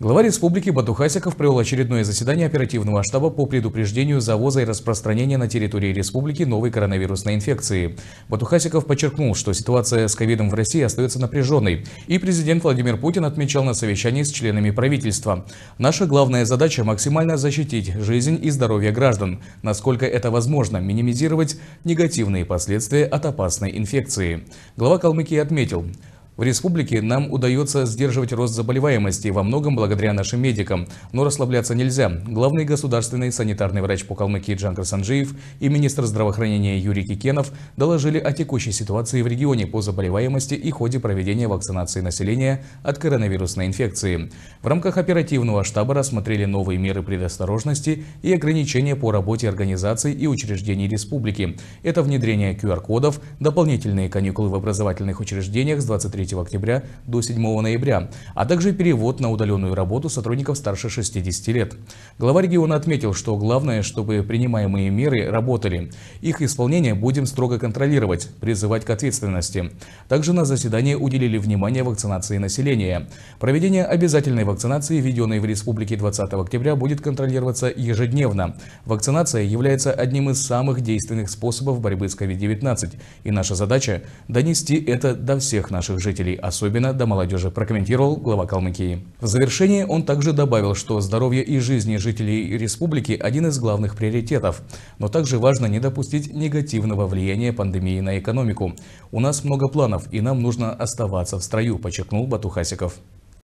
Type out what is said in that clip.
Глава республики Батухасиков провел очередное заседание оперативного штаба по предупреждению завоза и распространения на территории республики новой коронавирусной инфекции. Батухасиков подчеркнул, что ситуация с ковидом в России остается напряженной, и президент Владимир Путин отмечал на совещании с членами правительства. Наша главная задача – максимально защитить жизнь и здоровье граждан, насколько это возможно, минимизировать негативные последствия от опасной инфекции. Глава Калмыкии отметил – в республике нам удается сдерживать рост заболеваемости во многом благодаря нашим медикам, но расслабляться нельзя. Главный государственный санитарный врач по Калмыкии Джанкар Санджиев и министр здравоохранения Юрий Кикенов доложили о текущей ситуации в регионе по заболеваемости и ходе проведения вакцинации населения от коронавирусной инфекции. В рамках оперативного штаба рассмотрели новые меры предосторожности и ограничения по работе организаций и учреждений республики. Это внедрение QR-кодов, дополнительные каникулы в образовательных учреждениях с 23 октября до 7 ноября, а также перевод на удаленную работу сотрудников старше 60 лет. Глава региона отметил, что главное, чтобы принимаемые меры работали. Их исполнение будем строго контролировать, призывать к ответственности. Также на заседании уделили внимание вакцинации населения. Проведение обязательной вакцинации, введенной в республике 20 октября, будет контролироваться ежедневно. Вакцинация является одним из самых действенных способов борьбы с COVID-19, и наша задача – донести это до всех наших жителей жителей, особенно до молодежи, прокомментировал глава Калмыкии. В завершение он также добавил, что здоровье и жизни жителей республики – один из главных приоритетов, но также важно не допустить негативного влияния пандемии на экономику. У нас много планов, и нам нужно оставаться в строю, подчеркнул Батухасиков.